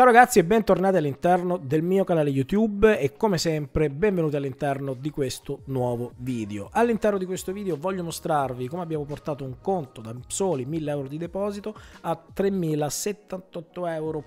Ciao ragazzi e bentornati all'interno del mio canale YouTube e come sempre benvenuti all'interno di questo nuovo video. All'interno di questo video voglio mostrarvi come abbiamo portato un conto da soli 1000 euro di deposito a 3078,60 euro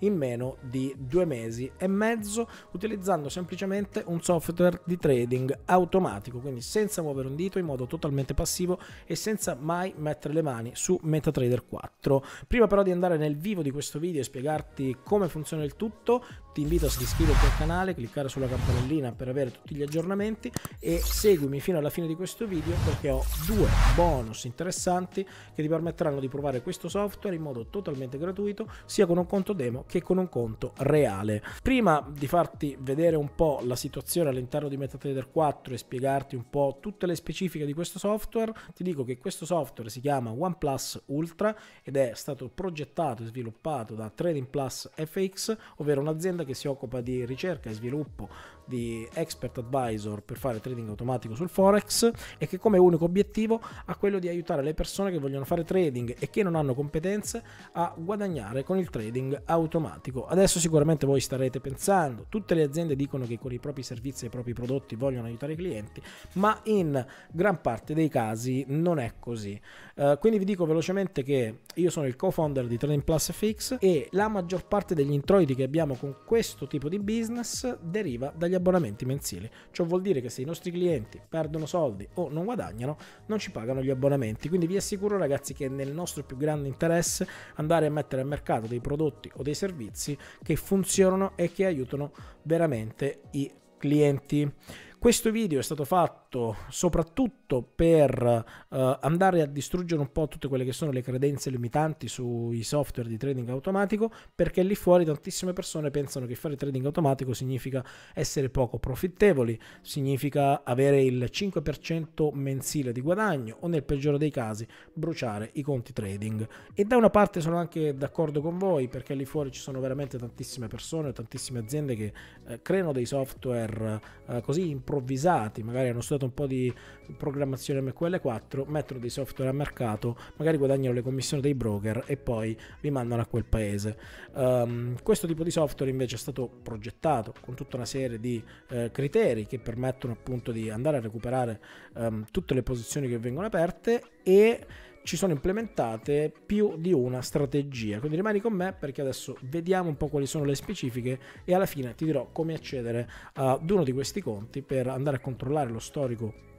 in meno di due mesi e mezzo utilizzando semplicemente un software di trading automatico, quindi senza muovere un dito in modo totalmente passivo e senza mai mettere le mani su MetaTrader 4. Prima però di andare nel video vivo di questo video e spiegarti come funziona il tutto, ti invito a iscriverti al canale, cliccare sulla campanellina per avere tutti gli aggiornamenti e seguimi fino alla fine di questo video perché ho due bonus interessanti che ti permetteranno di provare questo software in modo totalmente gratuito sia con un conto demo che con un conto reale. Prima di farti vedere un po' la situazione all'interno di MetaTrader 4 e spiegarti un po' tutte le specifiche di questo software, ti dico che questo software si chiama OnePlus Ultra ed è stato progettato e sviluppato da Trading Plus FX, ovvero un'azienda che si occupa di ricerca e sviluppo di expert advisor per fare trading automatico sul forex e che come unico obiettivo ha quello di aiutare le persone che vogliono fare trading e che non hanno competenze a guadagnare con il trading automatico. Adesso sicuramente voi starete pensando, tutte le aziende dicono che con i propri servizi e i propri prodotti vogliono aiutare i clienti, ma in gran parte dei casi non è così. Uh, quindi vi dico velocemente che io sono il co-founder di Trading Plus FX e la maggior parte degli introiti che abbiamo con questo tipo di business deriva dagli gli abbonamenti mensili. Ciò vuol dire che se i nostri clienti perdono soldi o non guadagnano, non ci pagano gli abbonamenti. Quindi vi assicuro ragazzi che è nel nostro più grande interesse andare a mettere al mercato dei prodotti o dei servizi che funzionano e che aiutano veramente i clienti. Questo video è stato fatto fatto soprattutto per eh, andare a distruggere un po' tutte quelle che sono le credenze limitanti sui software di trading automatico, perché lì fuori tantissime persone pensano che fare trading automatico significa essere poco profittevoli, significa avere il 5% mensile di guadagno o nel peggiore dei casi bruciare i conti trading. E da una parte sono anche d'accordo con voi, perché lì fuori ci sono veramente tantissime persone, tantissime aziende che eh, creano dei software eh, così improvvisati, magari hanno studiato implementato un po' di programmazione MQL4, mettono dei software a mercato, magari guadagnano le commissioni dei broker e poi vi mandano a quel paese. Um, questo tipo di software invece è stato progettato con tutta una serie di eh, criteri che permettono appunto di andare a recuperare um, tutte le posizioni che vengono aperte e ci sono implementate più di una strategia. Quindi rimani con me perché adesso vediamo un po' quali sono le specifiche e alla fine ti dirò come accedere ad uno di questi conti per andare a controllare lo storico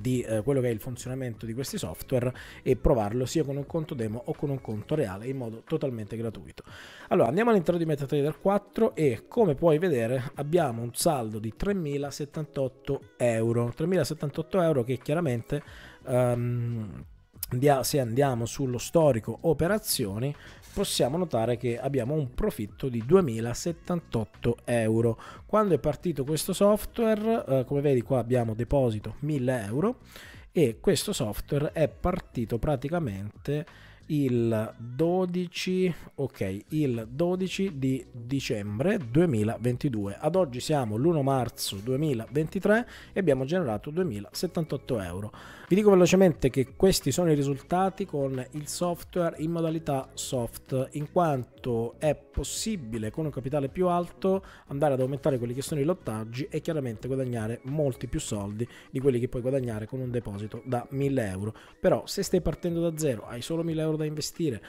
di eh, quello che è il funzionamento di questi software e provarlo sia con un conto demo o con un conto reale in modo totalmente gratuito. Allora andiamo all'interno di MetaTrader 4 e come puoi vedere abbiamo un saldo di 3078 euro, 3078 euro che chiaramente um, se andiamo sullo storico operazioni possiamo notare che abbiamo un profitto di 2078 euro quando è partito questo software eh, come vedi qua abbiamo deposito 1000 euro e questo software è partito praticamente il 12, okay, il 12 di dicembre 2022. Ad oggi siamo l'1 marzo 2023 e abbiamo generato 2078 euro. Vi dico velocemente che questi sono i risultati con il software in modalità soft, in quanto è possibile con un capitale più alto andare ad aumentare quelli che sono i lottaggi e chiaramente guadagnare molti più soldi di quelli che puoi guadagnare con un deposito da 1000 euro. Però se stai partendo da zero, hai solo 1000 euro da da investire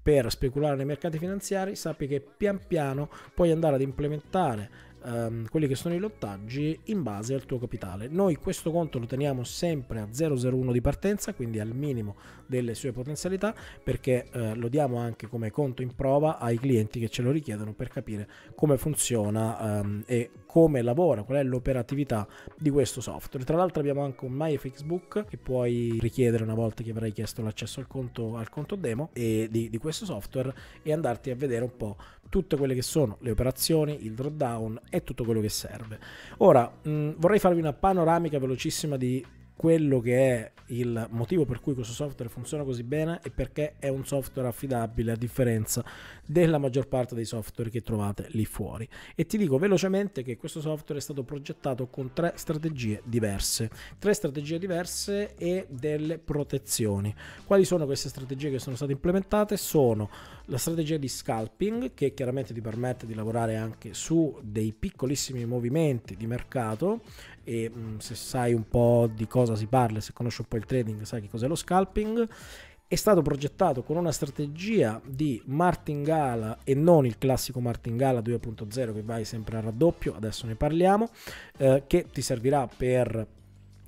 per speculare nei mercati finanziari, sappi che pian piano puoi andare ad implementare ehm, quelli che sono i lottaggi in base al tuo capitale. Noi questo conto lo teniamo sempre a 001 di partenza, quindi al minimo delle sue potenzialità, perché eh, lo diamo anche come conto in prova ai clienti che ce lo richiedono per capire come funziona ehm, e come lavora, qual è l'operatività di questo software. Tra l'altro abbiamo anche un MyFixbook che puoi richiedere una volta che avrai chiesto l'accesso al conto, al conto demo e di, di questo software e andarti a vedere un po' tutte quelle che sono le operazioni, il drawdown è tutto quello che serve. Ora, mh, mm, vorrei farvi una panoramica velocissima di quello che è il motivo per cui questo software funziona così bene e perché è un software affidabile a differenza della maggior parte dei software che trovate lì fuori. E ti dico velocemente che questo software è stato progettato con tre strategie diverse, tre strategie diverse e delle protezioni. Quali sono queste strategie che sono state implementate? Sono la strategia di scalping che chiaramente ti permette di lavorare anche su dei piccolissimi movimenti di mercato e mh, mm, se sai un po' di cosa si parla, se conosci un po' il trading sai che cos'è lo scalping è stato progettato con una strategia di martingala e non il classico martingala 2.0 che vai sempre a raddoppio, adesso ne parliamo, eh, che ti servirà per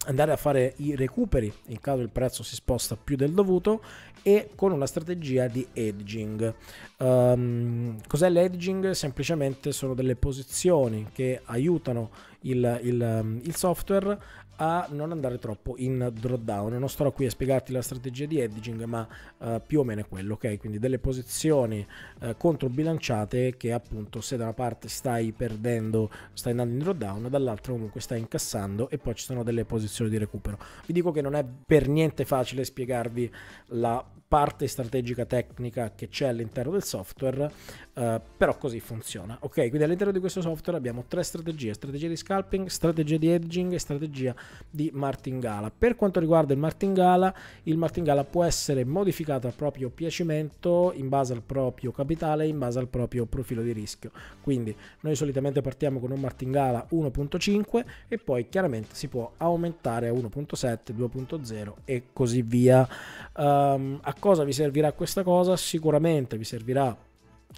andare a fare i recuperi in caso il prezzo si sposta più del dovuto e con una strategia di edging. Um, cos'è l'edging? Semplicemente sono delle posizioni che aiutano il, il, il software a non andare troppo in drawdown. Non starò qui a spiegarti la strategia di hedging, ma uh, più o meno è quello, ok? Quindi delle posizioni uh, controbilanciate che appunto se da una parte stai perdendo, stai andando in drawdown, dall'altra comunque stai incassando e poi ci sono delle posizioni di recupero. Vi dico che non è per niente facile spiegarvi la parte strategica tecnica che c'è all'interno del software, eh, però così funziona. Ok, quindi all'interno di questo software abbiamo tre strategie, strategia di scalping, strategia di edging e strategia di martingala. Per quanto riguarda il martingala, il martingala può essere modificato a proprio piacimento in base al proprio capitale, in base al proprio profilo di rischio. Quindi noi solitamente partiamo con un martingala 1.5 e poi chiaramente si può aumentare a 1.7, 2.0 e così via. Um, a Cosa vi servirà questa cosa? Sicuramente vi servirà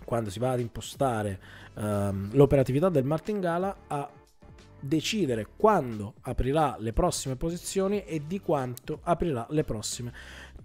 quando si va ad impostare um, l'operatività del martingala a decidere quando aprirà le prossime posizioni e di quanto aprirà le prossime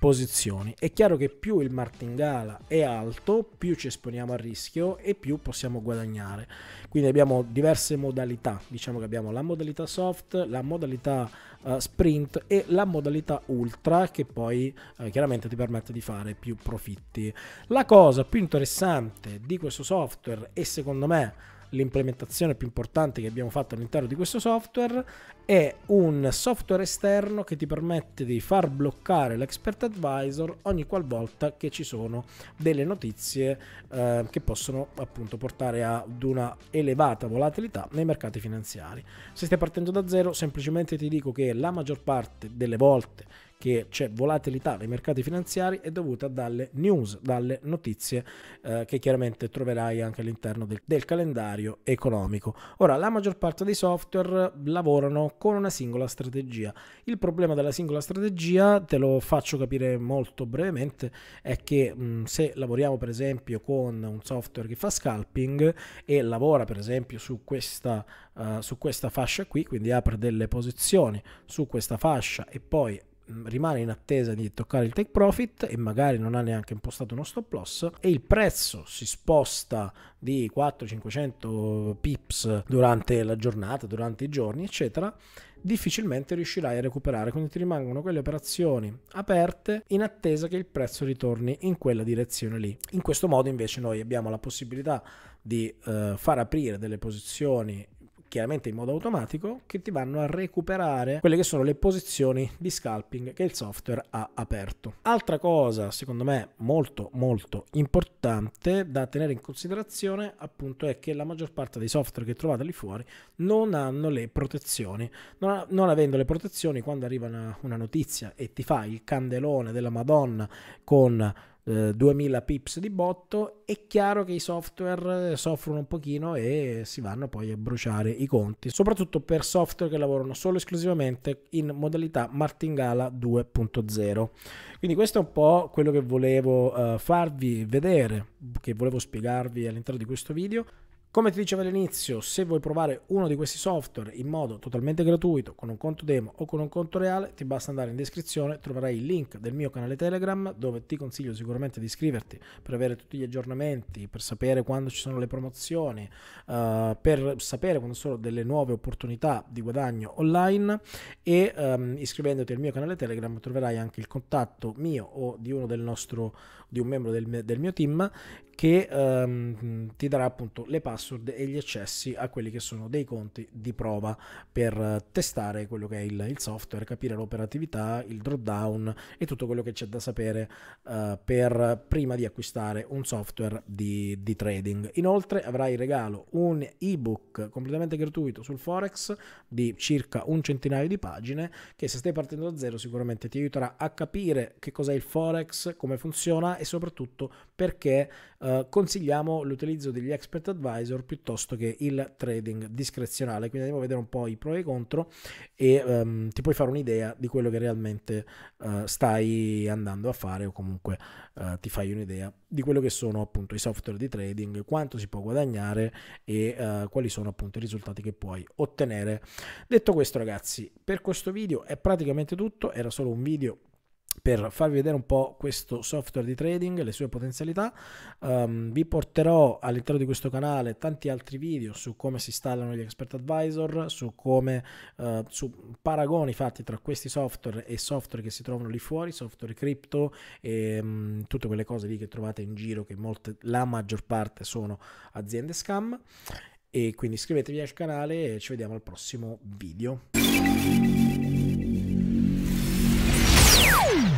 posizioni. È chiaro che più il martingala è alto, più ci esponiamo al rischio e più possiamo guadagnare. Quindi abbiamo diverse modalità, diciamo che abbiamo la modalità soft, la modalità uh, sprint e la modalità ultra che poi uh, chiaramente ti permette di fare più profitti. La cosa più interessante di questo software e secondo me l'implementazione più importante che abbiamo fatto all'interno di questo software è un software esterno che ti permette di far bloccare l'expert advisor ogni qualvolta che ci sono delle notizie eh, che possono appunto portare ad una elevata volatilità nei mercati finanziari. Se stai partendo da zero semplicemente ti dico che la maggior parte delle volte che c'è volatilità nei mercati finanziari è dovuta dalle news, dalle notizie eh, che chiaramente troverai anche all'interno del, del calendario economico. Ora, la maggior parte dei software lavorano con una singola strategia. Il problema della singola strategia, te lo faccio capire molto brevemente, è che mh, mm, se lavoriamo per esempio con un software che fa scalping e lavora per esempio su questa, uh, su questa fascia qui, quindi apre delle posizioni su questa fascia e poi Mm, rimane in attesa di toccare il take profit e magari non ha neanche impostato uno stop loss e il prezzo si sposta di 400-500 pips durante la giornata, durante i giorni, eccetera, difficilmente riuscirai a recuperare, quindi ti rimangono quelle operazioni aperte in attesa che il prezzo ritorni in quella direzione lì. In questo modo invece noi abbiamo la possibilità di eh, far aprire delle posizioni chiaramente in modo automatico, che ti vanno a recuperare quelle che sono le posizioni di scalping che il software ha aperto. Altra cosa, secondo me, molto molto importante da tenere in considerazione, appunto, è che la maggior parte dei software che trovate lì fuori non hanno le protezioni. Non, ha, non avendo le protezioni, quando arriva una, una notizia e ti fa il candelone della Madonna con 2000 eh, pips di botto, è chiaro che i software eh, soffrono un pochino e si vanno poi a bruciare i conti, soprattutto per software che lavorano solo e esclusivamente in modalità martingala 2.0. Quindi questo è un po' quello che volevo eh, farvi vedere, che volevo spiegarvi all'interno di questo video. Come ti dicevo all'inizio, se vuoi provare uno di questi software in modo totalmente gratuito, con un conto demo o con un conto reale, ti basta andare in descrizione, troverai il link del mio canale Telegram dove ti consiglio sicuramente di iscriverti per avere tutti gli aggiornamenti, per sapere quando ci sono le promozioni, uh, per sapere quando sono delle nuove opportunità di guadagno online e um, iscrivendoti al mio canale Telegram troverai anche il contatto mio o di uno del nostro di un membro del, del mio team che ehm, ti darà appunto le password e gli accessi a quelli che sono dei conti di prova per eh, testare quello che è il, il software, capire l'operatività, il drawdown e tutto quello che c'è da sapere eh, per, prima di acquistare un software di, di trading. Inoltre avrai in regalo un ebook completamente gratuito sul Forex di circa un centinaio di pagine che se stai partendo da zero sicuramente ti aiuterà a capire che cos'è il Forex, come funziona e soprattutto perché eh, consigliamo l'utilizzo degli expert advisor piuttosto che il trading discrezionale. Quindi andiamo a vedere un po' i pro e i contro e ehm, ti puoi fare un'idea di quello che realmente eh, stai andando a fare o comunque eh, ti fai un'idea di quello che sono appunto i software di trading, quanto si può guadagnare e eh, quali sono appunto i risultati che puoi ottenere. Detto questo ragazzi, per questo video è praticamente tutto, era solo un video per farvi vedere un po' questo software di trading, le sue potenzialità. Um, vi porterò all'interno di questo canale tanti altri video su come si installano gli expert advisor, su come uh, su paragoni fatti tra questi software e software che si trovano lì fuori, software cripto e um, tutte quelle cose lì che trovate in giro che molte, la maggior parte sono aziende scam e quindi iscrivetevi al canale e ci vediamo al prossimo video. Yeah.